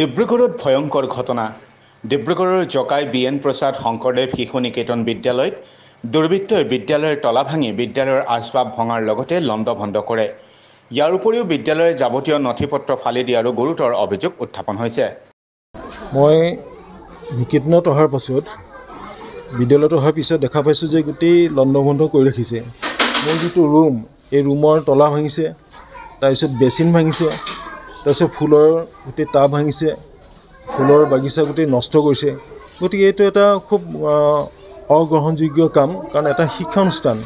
ডিব্ৰুগড়ত ভয়ংকৰ ঘটনা ডিব্ৰুগড়ৰ জকাই বি এন প্ৰসাদ শংকৰদেৱ শিশু নিকেতন বিদ্যালয়ত দুৰ্বৃত্তই বিদ্যালয়ৰ তলা ভাঙি বিদ্যালয়ৰ আচবাব ভঙাৰ লগতে লণ্ড ভণ্ড কৰে ইয়াৰ উপৰিও বিদ্যালয়ে যাৱতীয় নথি পত্ৰ ফালি দিয়াৰো গুৰুতৰ অভিযোগ উত্থাপন হৈছে মই নিকেতনত অহাৰ পাছত বিদ্যালয়ত অহাৰ পিছত দেখা পাইছোঁ যে গোটেই লণ্ড লণ্ডভণ্ড কৰি ৰাখিছে মোৰ যিটো ৰুম এই ৰুমৰ তলা ভাঙিছে তাৰপিছত বেচিন ভাঙিছে তাৰপিছত ফুলৰ গোটেই টাব ভাঙিছে ফুলৰ বাগিচা গোটেই নষ্ট কৰিছে গতিকে এইটো এটা খুব অগ্ৰহণযোগ্য কাম কাৰণ এটা শিক্ষানুষ্ঠান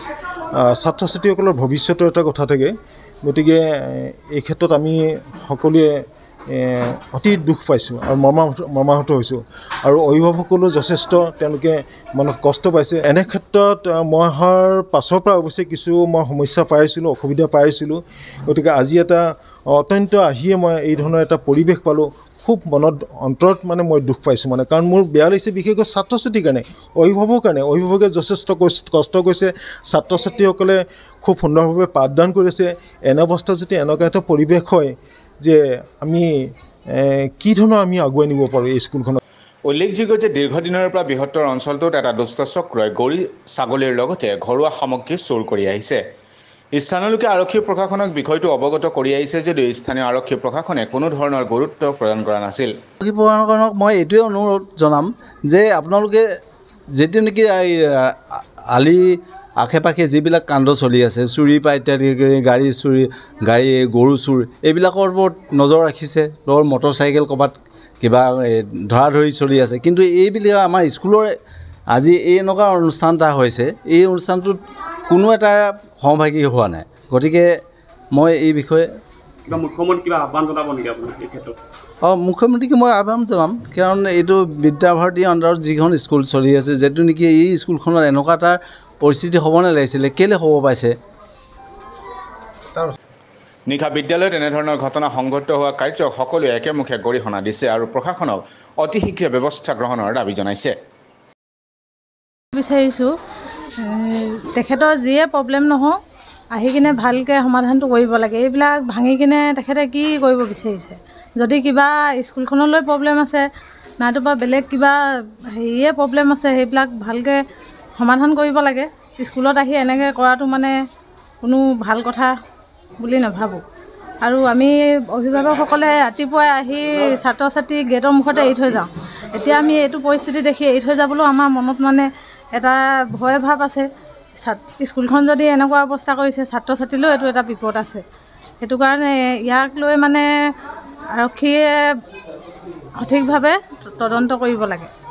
ছাত্ৰ ছাত্ৰীসকলৰ ভৱিষ্যতৰ এটা কথা থাকে গতিকে এই ক্ষেত্ৰত আমি সকলোৱে অতি দুখ পাইছোঁ আৰু মৰ্মাহত মৰ্মাহত হৈছোঁ আৰু অভিভাৱকসকলো যথেষ্ট তেওঁলোকে মানে কষ্ট পাইছে এনে ক্ষেত্ৰত মই অহাৰ পাছৰ পৰা অৱশ্যে কিছু মই সমস্যা পাইছিলোঁ অসুবিধা পাইছিলোঁ গতিকে আজি এটা অত্যন্ত আহিয়ে মই এই ধৰণৰ এটা পৰিৱেশ পালোঁ খুব মনত অন্তৰত মানে মই দুখ পাইছোঁ মানে কাৰণ মোৰ বেয়া লাগিছে বিশেষকৈ ছাত্ৰ ছাত্ৰীৰ কাৰণে অভিভাৱকৰ কাৰণে অভিভাৱকে যথেষ্ট কষ্ট কৰিছে ছাত্ৰ ছাত্ৰীসকলে খুব সুন্দৰভাৱে পাঠদান কৰিছে এনে অৱস্থা যদি এনেকুৱা এটা পৰিৱেশ হয় যে আমি কি ধৰণৰ আমি আগুৱাই নিব পাৰোঁ এই স্কুলখনত উল্লেখযোগ্য যে দীৰ্ঘদিনৰ পৰা বৃহত্তৰ অঞ্চলটোত এটা দুষ্ট চক্ৰই গৰু ছাগলীৰ লগতে ঘৰুৱা সামগ্ৰী চোৰ কৰি আহিছে স্থানীয় লোকে আৰক্ষী প্ৰশাসনক বিষয়টো অৱগত কৰি আহিছে যদিও স্থানীয় আৰক্ষী প্ৰশাসনে কোনো ধৰণৰ গুৰুত্ব প্ৰদান কৰা নাছিল আৰক্ষী প্ৰশাসনক মই এইটোৱে অনুৰোধ জনাম যে আপোনালোকে যিটো নেকি আলি আশে পাশে যিবিলাক কাণ্ড চলি আছে চুৰি পৰা ইত্যাদি কৰি গাড়ী চুৰি গাড়ী গৰু চুৰ এইবিলাকৰ ওপৰত নজৰ ৰাখিছে লগৰ চাইকেল ক'ৰবাত কিবা ধৰা ধৰি চলি আছে কিন্তু এইবিলাক আমাৰ স্কুলৰ আজি এই এনেকুৱা অনুষ্ঠান এটা হৈছে এই অনুষ্ঠানটোত কোনো এটা সহভাগী হোৱা নাই গতিকে মই এই বিষয়ে কিবা মুখ্যমন্ত্ৰীক অঁ মুখ্যমন্ত্ৰীকে মই আহ্বান জনাম কাৰণ এইটো বিদ্যাভাৰতীৰ আণ্ডাৰত যিখন স্কুল চলি আছে যিটো নেকি এই স্কুলখনত এনেকুৱা এটা পৰিস্থিতি হ'ব নালাগিছিলে কেলৈ হ'ব পাইছে নিশা বিদ্যালয়ত এনেধৰণৰ ঘটনা সংঘটিত হোৱা কাৰ্যক সকলোৱে একেমুখে গৰিহণা দিছে আৰু প্ৰশাসনক অতি শীঘ্ৰে ব্যৱস্থা গ্ৰহণৰ দাবী জনাইছে বিচাৰিছোঁ তেখেতৰ যিয়ে প্ৰব্লেম নহওক আহি কিনে ভালকৈ সমাধানটো কৰিব লাগে এইবিলাক ভাঙি কিনে তেখেতে কি কৰিব বিচাৰিছে যদি কিবা স্কুলখনলৈ প্ৰব্লেম আছে নাইটোবা বেলেগ কিবা হেৰিয়ে প্ৰব্লেম আছে সেইবিলাক ভালকৈ সমাধান কৰিব লাগে স্কুলত আহি এনেকৈ কৰাটো মানে কোনো ভাল কথা বুলি নাভাবোঁ আৰু আমি অভিভাৱকসকলে ৰাতিপুৱাই আহি ছাত্ৰ ছাত্ৰী গেটৰ মুখতে এৰি থৈ যাওঁ এতিয়া আমি এইটো পৰিস্থিতি দেখি এৰি থৈ যাবলৈও আমাৰ মনত মানে এটা ভয় ভাৱ আছে স্কুলখন যদি এনেকুৱা অৱস্থা কৰিছে ছাত্ৰ ছাত্ৰীলৈও এইটো এটা বিপদ আছে সেইটো কাৰণে ইয়াক লৈ মানে আৰক্ষীয়ে সঠিকভাৱে তদন্ত কৰিব লাগে